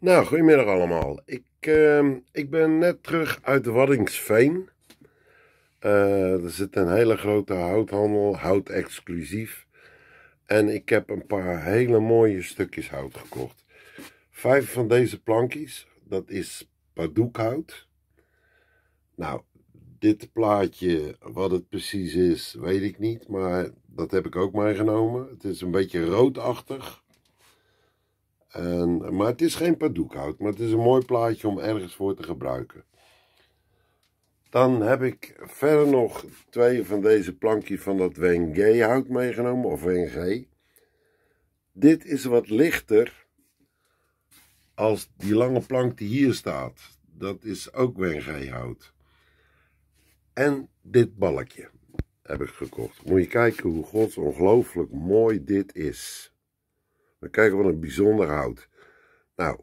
Nou, goedemiddag allemaal. Ik, ehm, ik ben net terug uit Waddingsveen. Uh, er zit een hele grote houthandel, hout exclusief. En ik heb een paar hele mooie stukjes hout gekocht. Vijf van deze plankjes, dat is padoekhout. Nou, dit plaatje, wat het precies is, weet ik niet. Maar dat heb ik ook meegenomen. Het is een beetje roodachtig. En, maar het is geen padoekhout, maar het is een mooi plaatje om ergens voor te gebruiken. Dan heb ik verder nog twee van deze plankjes van dat WNG hout meegenomen, of WNG. Dit is wat lichter als die lange plank die hier staat. Dat is ook Wenge hout. En dit balkje heb ik gekocht. Moet je kijken hoe godsongelooflijk ongelooflijk mooi dit is. Dan kijken we een bijzonder hout. Nou,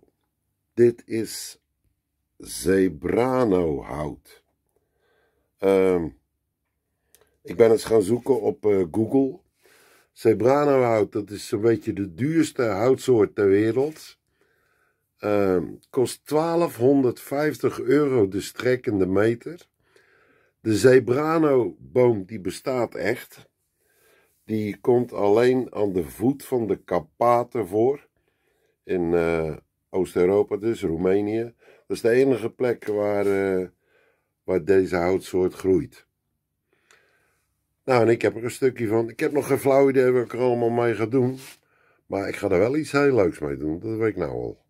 dit is zebrano hout. Ehm, ik ben eens gaan zoeken op eh, Google. Zebrano hout, dat is een beetje de duurste houtsoort ter wereld. Um, kost 1250 euro de strekkende meter. De zebrano boom die bestaat echt die komt alleen aan de voet van de Kapaten voor. In eh, Oost-Europa dus, Roemenië. Dat is de enige plek waar, eh, waar deze houtsoort groeit. Nou, en ik heb er een stukje van. Ik heb nog geen flauw idee wat ik er allemaal mee ga doen. Maar ik ga er wel iets heel leuks mee doen. Dat weet ik nou al.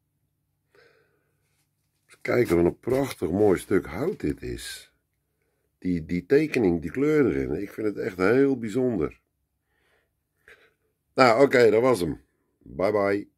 Eens kijken wat een prachtig mooi stuk hout dit is. Die, die tekening, die kleur erin. Ik vind het echt heel bijzonder. oké, ah, okay, dat was hem. Bye bye.